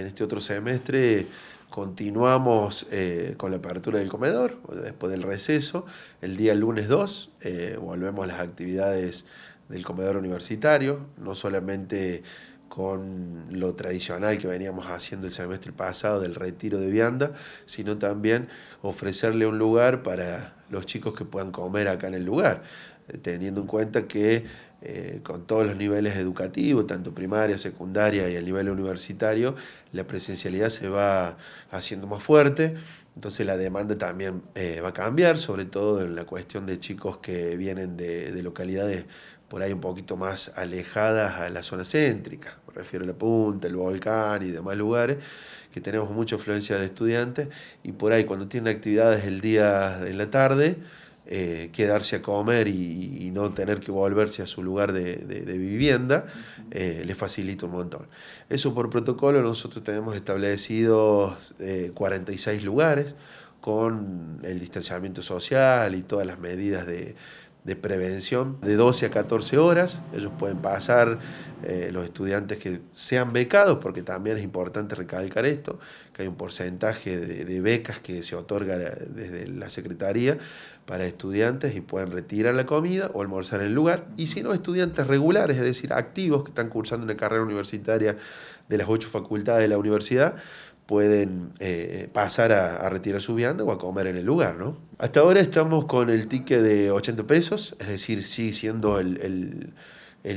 en este otro semestre continuamos eh, con la apertura del comedor, después del receso. El día lunes 2 eh, volvemos a las actividades del comedor universitario, no solamente con lo tradicional que veníamos haciendo el semestre pasado del retiro de vianda, sino también ofrecerle un lugar para los chicos que puedan comer acá en el lugar. Eh, teniendo en cuenta que eh, con todos los niveles educativos, tanto primaria, secundaria y a nivel universitario, la presencialidad se va haciendo más fuerte, entonces la demanda también eh, va a cambiar, sobre todo en la cuestión de chicos que vienen de, localidades por ahí un poquito más alejadas a la zona céntrica, me refiero a la punta, el volcán y demás lugares, que tenemos mucha influencia de estudiantes, y por ahí cuando tienen actividades el día de la tarde, eh, quedarse a comer y, no tener que volverse a su lugar de, vivienda, eh, le facilita un montón. Eso por protocolo nosotros tenemos establecidos eh, 46 lugares con el distanciamiento social y todas las medidas de, de prevención de 12 a 14 horas. Ellos pueden pasar, eh, los estudiantes que sean becados, porque también es importante recalcar esto, que hay un porcentaje de, de becas que se otorga desde la Secretaría para estudiantes y pueden retirar la comida o almorzar en el lugar. Y si no, estudiantes regulares, es decir, activos que están cursando una carrera universitaria de las ocho facultades de la universidad, pueden eh, pasar a, retirar su vianda o a comer en el lugar, ¿no? Hasta ahora estamos con el ticket de 80 pesos, es decir, sigue siendo el,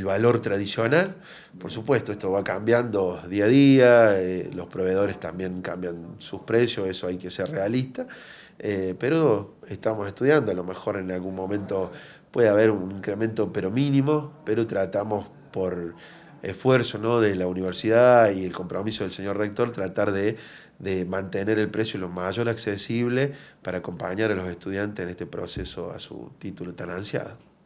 valor tradicional. Por supuesto, esto va cambiando día a día, eh, los proveedores también cambian sus precios, eso hay que ser realista, eh, pero estamos estudiando, a lo mejor en algún momento puede haber un incremento, pero mínimo, pero tratamos por esfuerzo de la universidad y el compromiso del señor rector tratar de, de, mantener el precio lo mayor accesible para acompañar a los estudiantes en este proceso a su título tan ansiado.